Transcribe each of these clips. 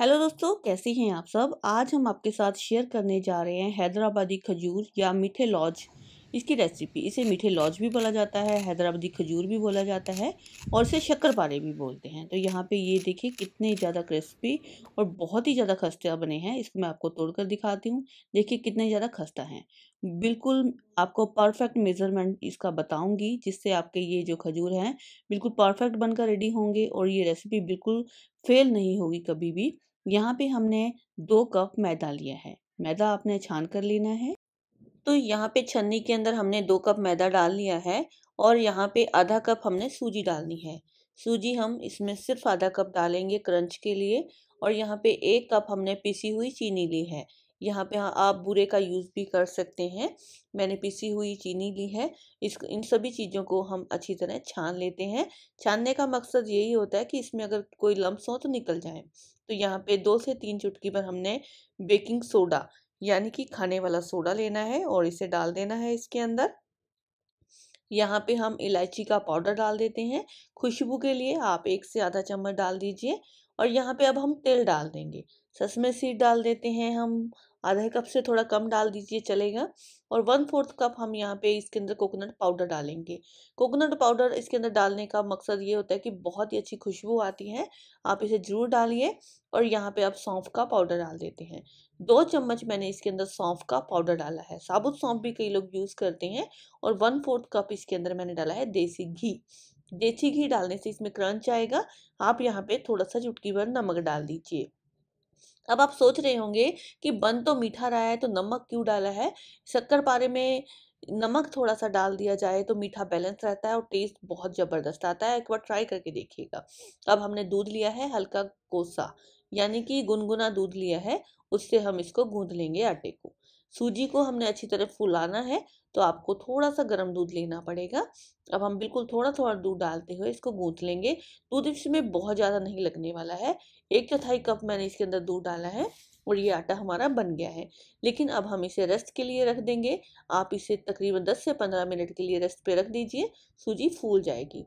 hello दोस्तों कैसी हैं आप सब आज हम आपके साथ शेयर करने जा रहे हैं हैदराबादी खजूर या मीठे लॉज इसकी रेसिपी इसे मीठे लॉज भी बोला जाता है हैदराबादी खजूर भी बोला जाता है और इसे शक्करपारे भी बोलते हैं तो यहाँ पे ये देखिए कितने ज़्यादा क्रिस्पी और बहुत ही ज़्यादा खस्ता बने हैं इसको मैं आपको तोड़ कर दिखाती हूँ देखिए कितने ज़्यादा खस्ता हैं बिल्कुल आपको परफेक्ट मेज़रमेंट इसका बताऊँगी जिससे आपके ये जो खजूर हैं बिल्कुल परफेक्ट बनकर रेडी होंगे और ये रेसिपी बिल्कुल फेल नहीं होगी कभी भी यहाँ पर हमने दो कप मैदा लिया है मैदा आपने छान कर लेना है तो यहाँ पे छन्नी के अंदर हमने दो कप मैदा डाल लिया है और यहाँ पे आधा कप हमने सूजी डालनी है सूजी हम इसमें सिर्फ आधा कप डालेंगे क्रंच के लिए और यहाँ पे एक कप हमने पिसी हुई चीनी ली है यहाँ पे हाँ आप बुरे का यूज़ भी कर सकते हैं मैंने पिसी हुई चीनी ली है इस इन सभी चीज़ों को हम अच्छी तरह छान लेते हैं छानने का मकसद यही होता है कि इसमें अगर कोई लम्ब हो तो निकल जाए तो यहाँ पे दो से तीन चुटकी पर हमने बेकिंग सोडा यानी कि खाने वाला सोडा लेना है और इसे डाल देना है इसके अंदर यहाँ पे हम इलायची का पाउडर डाल देते हैं खुशबू के लिए आप एक से आधा चम्मच डाल दीजिए और यहाँ पे अब हम तेल डाल देंगे ससमे सीड डाल देते हैं हम आधा कप से थोड़ा कम डाल दीजिए चलेगा और वन फोर्थ कप हम यहाँ पे इसके अंदर कोकोनट पाउडर डालेंगे कोकोनट पाउडर इसके अंदर डालने का मकसद ये होता है कि बहुत ही अच्छी खुशबू आती है आप इसे ज़रूर डालिए और यहाँ पे आप सौंफ का पाउडर डाल देते हैं दो चम्मच मैंने इसके अंदर सौंफ का पाउडर डाला है साबुत सौंफ भी कई लोग यूज़ करते हैं और वन फोर्थ कप इसके अंदर मैंने डाला है देसी घी देसी घी डालने से इसमें क्रंच आएगा आप यहाँ पे थोड़ा सा चुटकी भर नमक डाल दीजिए अब आप सोच रहे होंगे कि बन तो मीठा रहा है तो नमक क्यों डाला है शक्कर पारे में नमक थोड़ा सा डाल दिया जाए तो मीठा बैलेंस रहता है और टेस्ट बहुत ज़बरदस्त आता है एक बार ट्राई करके देखिएगा अब हमने दूध लिया है हल्का कोसा यानी कि गुनगुना दूध लिया है उससे हम इसको गूँध लेंगे आटे को सूजी को हमने अच्छी तरह फुलाना है तो आपको थोड़ा सा गर्म दूध लेना पड़ेगा अब हम बिल्कुल थोड़ा थोड़ा दूध डालते हुए इसको गूंथ लेंगे दूध इसमें बहुत ज़्यादा नहीं लगने वाला है एक चौथाई कप मैंने इसके अंदर दूध डाला है और ये आटा हमारा बन गया है लेकिन अब हम इसे रेस्ट के लिए रख देंगे आप इसे तकरीबन 10 से 15 मिनट के लिए रेस्ट पे रख दीजिए सूजी फूल जाएगी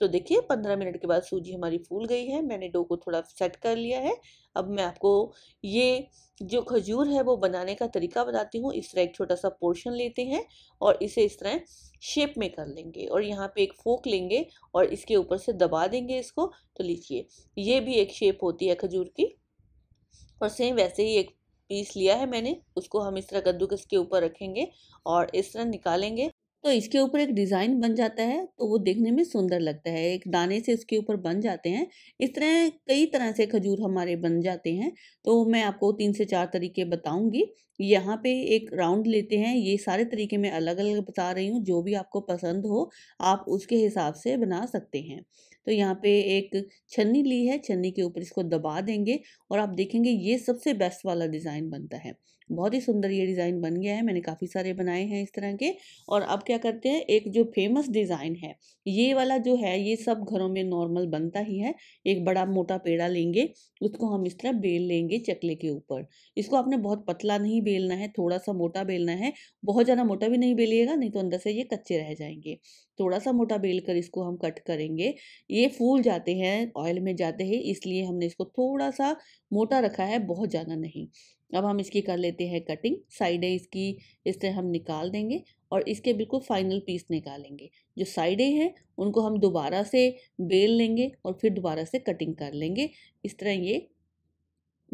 तो देखिए पंद्रह मिनट के बाद सूजी हमारी फूल गई है मैंने डो को थोड़ा सेट कर लिया है अब मैं आपको ये जो खजूर है वो बनाने का तरीका बताती हूँ इस तरह एक छोटा सा पोर्शन लेते हैं और इसे इस तरह शेप में कर लेंगे और यहाँ पे एक फोक लेंगे और इसके ऊपर से दबा देंगे इसको तो लीजिए ये भी एक शेप होती है खजूर की और सेम वैसे ही एक पीस लिया है मैंने उसको हम इस तरह कद्दूकस के ऊपर रखेंगे और इस तरह निकालेंगे तो इसके ऊपर एक डिज़ाइन बन जाता है तो वो देखने में सुंदर लगता है एक दाने से इसके ऊपर बन जाते हैं इस तरह कई तरह से खजूर हमारे बन जाते हैं तो मैं आपको तीन से चार तरीके बताऊंगी यहाँ पे एक राउंड लेते हैं ये सारे तरीके मैं अलग अलग बता रही हूँ जो भी आपको पसंद हो आप उसके हिसाब से बना सकते हैं तो यहाँ पे एक छन्नी ली है छन्नी के ऊपर इसको दबा देंगे और आप देखेंगे ये सबसे बेस्ट वाला डिज़ाइन बनता है बहुत ही सुंदर ये डिज़ाइन बन गया है मैंने काफ़ी सारे बनाए हैं इस तरह के और अब क्या करते हैं एक जो फेमस डिज़ाइन है ये वाला जो है ये सब घरों में नॉर्मल बनता ही है एक बड़ा मोटा पेड़ा लेंगे उसको हम इस तरह बेल लेंगे चकले के ऊपर इसको आपने बहुत पतला नहीं बेलना है थोड़ा सा मोटा बेलना है बहुत ज़्यादा मोटा भी नहीं बेलिएगा नहीं तो अंदर से ये कच्चे रह जाएंगे थोड़ा सा मोटा बेल कर इसको हम कट करेंगे ये फूल जाते हैं ऑयल में जाते हैं इसलिए हमने इसको थोड़ा सा मोटा रखा है बहुत ज़्यादा नहीं अब हम इसकी कर लेते हैं कटिंग साइडें इसकी इस तरह हम निकाल देंगे और इसके बिल्कुल फाइनल पीस निकालेंगे जो साइडें हैं उनको हम दोबारा से बेल लेंगे और फिर दोबारा से कटिंग कर लेंगे इस तरह ये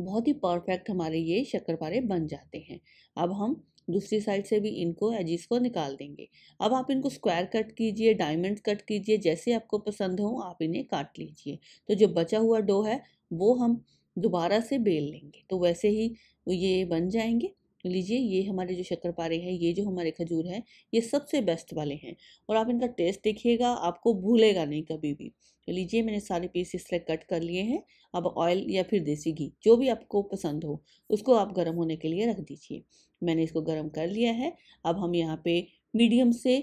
बहुत ही परफेक्ट हमारे ये शक्करपारे बन जाते हैं अब हम दूसरी साइड से भी इनको एजिस को निकाल देंगे अब आप इनको स्क्वायर कट कीजिए डायमंड कट कीजिए जैसे आपको पसंद हो आप इन्हें काट लीजिए तो जो बचा हुआ डो है वो हम दोबारा से बेल लेंगे तो वैसे ही ये बन जाएंगे लीजिए ये हमारे जो शक्करपारे हैं ये जो हमारे खजूर हैं ये सबसे बेस्ट वाले हैं और आप इनका टेस्ट देखिएगा आपको भूलेगा नहीं कभी भी तो लीजिए मैंने सारे पीस इस तरह कट कर लिए हैं अब ऑयल या फिर देसी घी जो भी आपको पसंद हो उसको आप गर्म होने के लिए रख दीजिए मैंने इसको गर्म कर लिया है अब हम यहाँ पे मीडियम से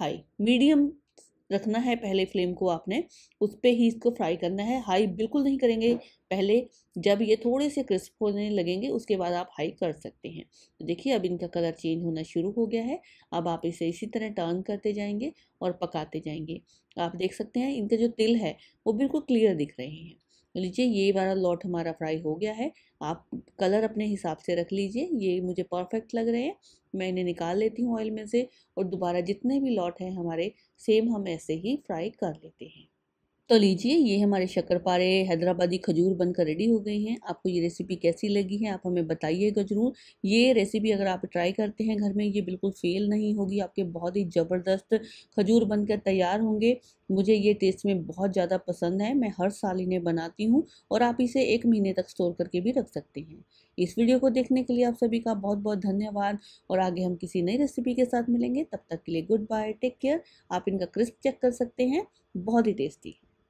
हाई मीडियम रखना है पहले फ्लेम को आपने उस पर ही इसको फ्राई करना है हाई बिल्कुल नहीं करेंगे पहले जब ये थोड़े से क्रिस्प होने लगेंगे उसके बाद आप हाई कर सकते हैं तो देखिए अब इनका कलर चेंज होना शुरू हो गया है अब आप इसे इसी तरह टर्न करते जाएंगे और पकाते जाएंगे आप देख सकते हैं इनका जो तिल है वो बिल्कुल क्लियर दिख रहे हैं लीजिए ये वाला लॉट हमारा फ्राई हो गया है आप कलर अपने हिसाब से रख लीजिए ये मुझे परफेक्ट लग रहे हैं मैं इन्हें निकाल लेती हूँ ऑयल में से और दोबारा जितने भी लॉट हैं हमारे सेम हम ऐसे ही फ्राई कर लेते हैं तो लीजिए ये हमारे शक्करपारे हैदराबादी खजूर बनकर रेडी हो गई हैं आपको ये रेसिपी कैसी लगी है आप हमें बताइएगा ज़रूर ये रेसिपी अगर आप ट्राई करते हैं घर में ये बिल्कुल फेल नहीं होगी आपके बहुत ही ज़बरदस्त खजूर बनकर तैयार होंगे मुझे ये टेस्ट में बहुत ज़्यादा पसंद है मैं हर साल इन्हें बनाती हूँ और आप इसे एक महीने तक स्टोर करके भी रख सकते हैं इस वीडियो को देखने के लिए आप सभी का बहुत बहुत धन्यवाद और आगे हम किसी नई रेसिपी के साथ मिलेंगे तब तक के लिए गुड बाय टेक केयर आप इनका क्रिस्प चेक कर सकते हैं बहुत ही टेस्टी है